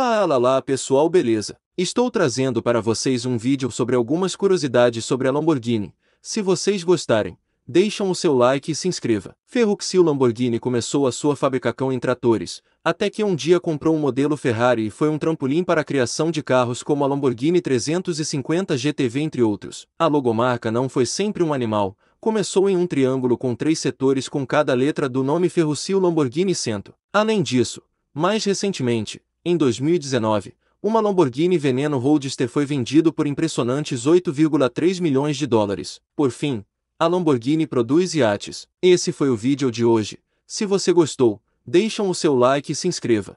Fala lá pessoal, beleza? Estou trazendo para vocês um vídeo sobre algumas curiosidades sobre a Lamborghini. Se vocês gostarem, deixam o seu like e se inscreva. Ferruccio Lamborghini começou a sua fabricação em tratores, até que um dia comprou um modelo Ferrari e foi um trampolim para a criação de carros como a Lamborghini 350 GTV entre outros. A logomarca não foi sempre um animal, começou em um triângulo com três setores com cada letra do nome Ferruccio Lamborghini Cento. Além disso, mais recentemente, em 2019, uma Lamborghini Veneno Roadster foi vendido por impressionantes 8,3 milhões de dólares. Por fim, a Lamborghini produz iates. Esse foi o vídeo de hoje. Se você gostou, deixam o seu like e se inscreva.